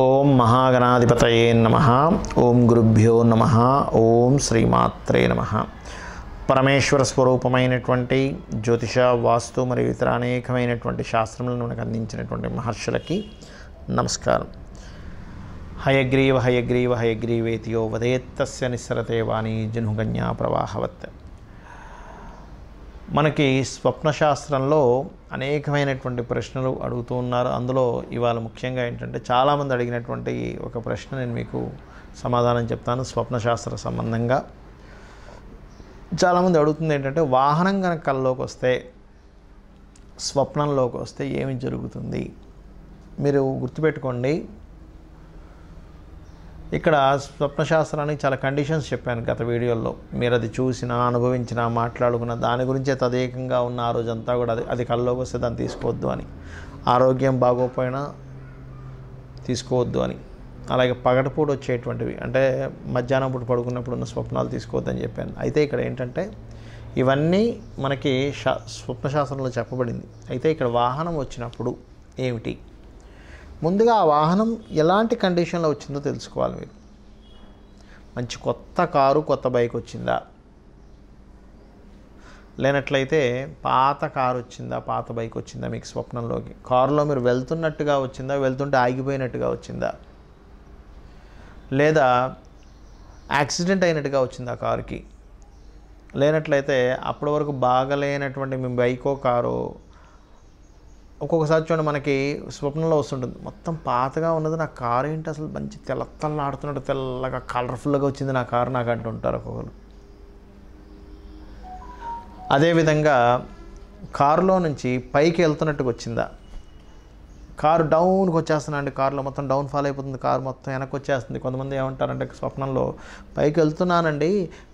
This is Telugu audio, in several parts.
ఓం మహాగణాధిపతయే నమ ఓం గురుభ్యో నమ ఓం శ్రీమాత్రే నమ పరమేశ్వర స్వరూపమైనటువంటి జ్యోతిష వాస్తు మరియు ఇతర అనేకమైనటువంటి శాస్త్రములను మనకు అందించినటువంటి మహర్షులకి నమస్కారం హయగ్రీవ హయగ్రీవ హయగ్రీవేతియో వదేత్తస్య నిస్సరతే వాణి జనుగన్యా ప్రవాహవత్ మనకి స్వప్న శాస్త్రంలో అనేకమైనటువంటి ప్రశ్నలు అడుగుతూ ఉన్నారు అందులో ఇవాళ ముఖ్యంగా ఏంటంటే చాలామంది అడిగినటువంటి ఒక ప్రశ్న నేను మీకు సమాధానం చెప్తాను స్వప్న శాస్త్ర సంబంధంగా చాలామంది అడుగుతుంది ఏంటంటే వాహనం కనుక కళ్ళలోకి వస్తే స్వప్నంలోకి వస్తే ఏమి జరుగుతుంది మీరు గుర్తుపెట్టుకోండి ఇక్కడ స్వప్నశాస్త్రానికి చాలా కండిషన్స్ చెప్పాను గత వీడియోల్లో మీరు అది చూసినా అనుభవించినా మాట్లాడుకున్న దాని గురించే తదేకంగా ఉన్న ఆ రోజంతా కూడా అది అది కల్లోకి వస్తే దాన్ని తీసుకోవద్దు అని ఆరోగ్యం బాగోపోయినా తీసుకోవద్దు అని అలాగే పగటిపూట వచ్చేటువంటివి అంటే మధ్యాహ్నం పూట పడుకున్నప్పుడు ఉన్న స్వప్నాలు తీసుకోవద్దని చెప్పాను అయితే ఇక్కడ ఏంటంటే ఇవన్నీ మనకి స్వప్నశాస్త్రంలో చెప్పబడింది అయితే ఇక్కడ వాహనం వచ్చినప్పుడు ఏమిటి ముందుగా ఆ వాహనం ఎలాంటి కండిషన్లో వచ్చిందో తెలుసుకోవాలి మీరు మంచి కొత్త కారు కొత్త బైక్ వచ్చిందా లేనట్లయితే పాత కారు వచ్చిందా పాత బైక్ వచ్చిందా మీకు స్వప్నంలోకి కారులో మీరు వెళ్తున్నట్టుగా వచ్చిందా వెళ్తుంటే ఆగిపోయినట్టుగా వచ్చిందా లేదా యాక్సిడెంట్ అయినట్టుగా వచ్చిందా కారుకి లేనట్లయితే అప్పటి వరకు బాగలేనటువంటి మీ బైకో కారో ఒక్కొక్కసారి చూడండి మనకి స్వప్నంలో వస్తుంటుంది మొత్తం పాతగా ఉన్నది నా కారు ఏంటి అసలు మంచి తెల్ల తెల్లాడుతున్నట్టు తెల్లగా కలర్ఫుల్గా వచ్చింది నా కారు నాకు అంటుంటారు ఒక్కొక్కరు అదేవిధంగా కారులో నుంచి పైకి వెళ్తున్నట్టుగా వచ్చిందా కారు డౌన్కి వచ్చేస్తుందండి కారులో మొత్తం డౌన్ ఫాల్ అయిపోతుంది కారు మొత్తం వెనక్కి వచ్చేస్తుంది కొంతమంది ఏమంటారంటే స్వప్నంలో పైకి వెళ్తున్నానండి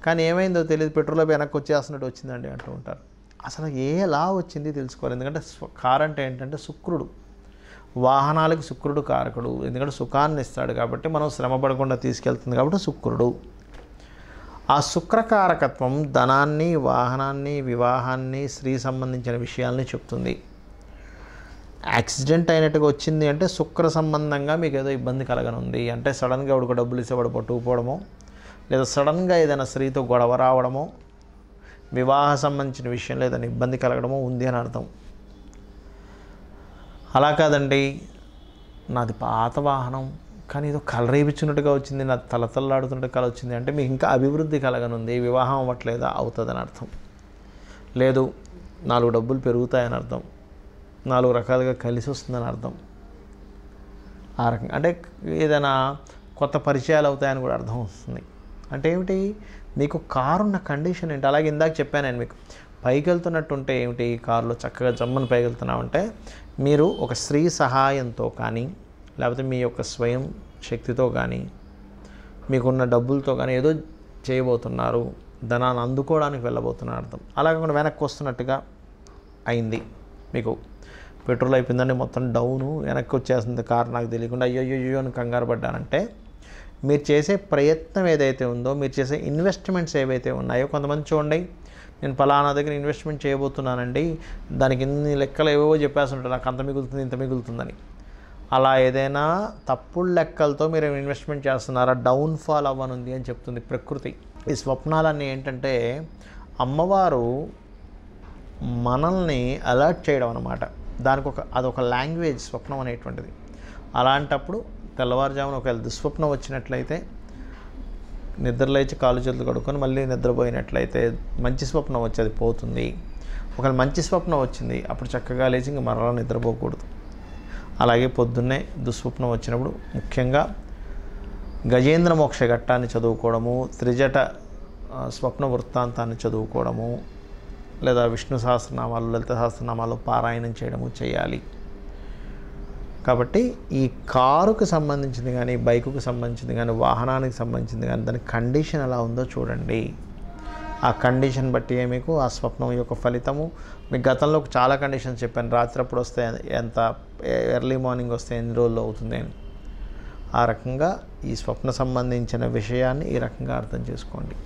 కానీ ఏమైందో తెలియదు పెట్రోల్ వెనక్కి వచ్చేస్తున్నట్టు వచ్చిందండి అంటూ ఉంటారు అసలు ఏ లా వచ్చింది తెలుసుకోవాలి ఎందుకంటే కార్ అంటే ఏంటంటే శుక్రుడు వాహనాలకు శుక్రుడు కారకుడు ఎందుకంటే సుఖాన్ని ఇస్తాడు కాబట్టి మనం శ్రమ పడకుండా తీసుకెళ్తుంది కాబట్టి శుక్రుడు ఆ శుక్రకారకత్వం ధనాన్ని వాహనాన్ని వివాహాన్ని స్త్రీ సంబంధించిన విషయాల్ని చెప్తుంది యాక్సిడెంట్ అయినట్టుగా వచ్చింది అంటే శుక్ర సంబంధంగా మీకు ఏదో ఇబ్బంది కలగనుంది అంటే సడన్గా ఒక డబ్బులు ఇసేవాడు పట్టుకుపోవడమో లేదా సడన్గా ఏదైనా స్త్రీతో గొడవ రావడమో వివాహ సంబంధించిన విషయంలో ఏదైనా ఇబ్బంది కలగడమో ఉంది అని అర్థం అలా కాదండి నాది పాత వాహనం కానీ ఏదో కలరేపించినట్టుగా వచ్చింది నా తలతల్లాడుతున్నట్టు కల వచ్చింది అంటే మీకు ఇంకా అభివృద్ధి కలగనుంది వివాహం అవ్వట్లేదా అవుతుందని అర్థం లేదు నాలుగు డబ్బులు పెరుగుతాయని అర్థం నాలుగు రకాలుగా కలిసి వస్తుందని అర్థం ఆ రకంగా అంటే ఏదైనా కొత్త పరిచయాలు అవుతాయని కూడా అర్థం వస్తుంది అంటే ఏమిటి నీకు కారు ఉన్న కండిషన్ ఏంటి అలాగే ఇందాక చెప్పాను నేను మీకు పైకి ఉంటే ఏమిటి కారులో చక్కగా జమ్మను పైకి మీరు ఒక స్త్రీ సహాయంతో కానీ లేకపోతే మీ యొక్క స్వయం శక్తితో కానీ మీకున్న డబ్బులతో కానీ ఏదో చేయబోతున్నారు ధనాన్ని అందుకోవడానికి వెళ్ళబోతున్నారు అర్థం అలాగే కొన్ని వెనక్కి వస్తున్నట్టుగా అయింది మీకు పెట్రోల్ అయిపోయిందండి మొత్తం డౌను వెనక్కి వచ్చేసింది కారు నాకు తెలియకుండా అయ్యో అయ్యో అని కంగారు పడ్డానంటే మీరు చేసే ప్రయత్నం ఏదైతే ఉందో మీరు చేసే ఇన్వెస్ట్మెంట్స్ ఏవైతే ఉన్నాయో కొంతమంది చూడండి నేను ఫలానా దగ్గర ఇన్వెస్ట్మెంట్ చేయబోతున్నానండి దానికి ఇన్ని లెక్కలు ఏవేవో చెప్పేసి ఉంటారు నాకు అంత మిగులుతుంది ఇంత మిగులుతుందని అలా ఏదైనా తప్పుడు లెక్కలతో మీరు ఇన్వెస్ట్మెంట్ చేస్తున్నారా డౌన్ఫాల్ అవ్వనుంది అని చెప్తుంది ప్రకృతి ఈ స్వప్నాలన్నీ ఏంటంటే అమ్మవారు మనల్ని అలర్ట్ చేయడం అనమాట దానికి ఒక అదొక లాంగ్వేజ్ స్వప్నం అనేటువంటిది అలాంటప్పుడు తెల్లవారుజామున ఒకవేళ దుస్వప్నం వచ్చినట్లయితే నిద్రలేచి కాలు చేతులు కడుక్కొని మళ్ళీ నిద్రపోయినట్లయితే మంచి స్వప్నం వచ్చేది పోతుంది ఒకవేళ మంచి స్వప్నం వచ్చింది అప్పుడు చక్కగా లేచి ఇంక మరలా నిద్రపోకూడదు అలాగే పొద్దున్నే దుస్వప్నం వచ్చినప్పుడు ముఖ్యంగా గజేంద్ర మోక్ష ఘట్టాన్ని చదువుకోవడము త్రిజట స్వప్న వృత్తాంతాన్ని చదువుకోవడము లేదా విష్ణు సహస్రనామాలు లలిత సహస్రనామాలు పారాయణం చేయడము చేయాలి కాబట్టి ఈ కారుకు సంబంధించింది కానీ బైకుకు సంబంధించింది కానీ వాహనానికి సంబంధించింది కానీ దాని కండిషన్ ఎలా ఉందో చూడండి ఆ కండిషన్ బట్టి మీకు ఆ స్వప్నం యొక్క ఫలితము మీకు గతంలో చాలా కండిషన్స్ చెప్పాను రాత్రి అప్పుడు వస్తే ఎంత ఎర్లీ మార్నింగ్ వస్తే ఎన్ని రోజులు అవుతుంది అని ఆ రకంగా ఈ స్వప్న సంబంధించిన విషయాన్ని ఈ రకంగా అర్థం చేసుకోండి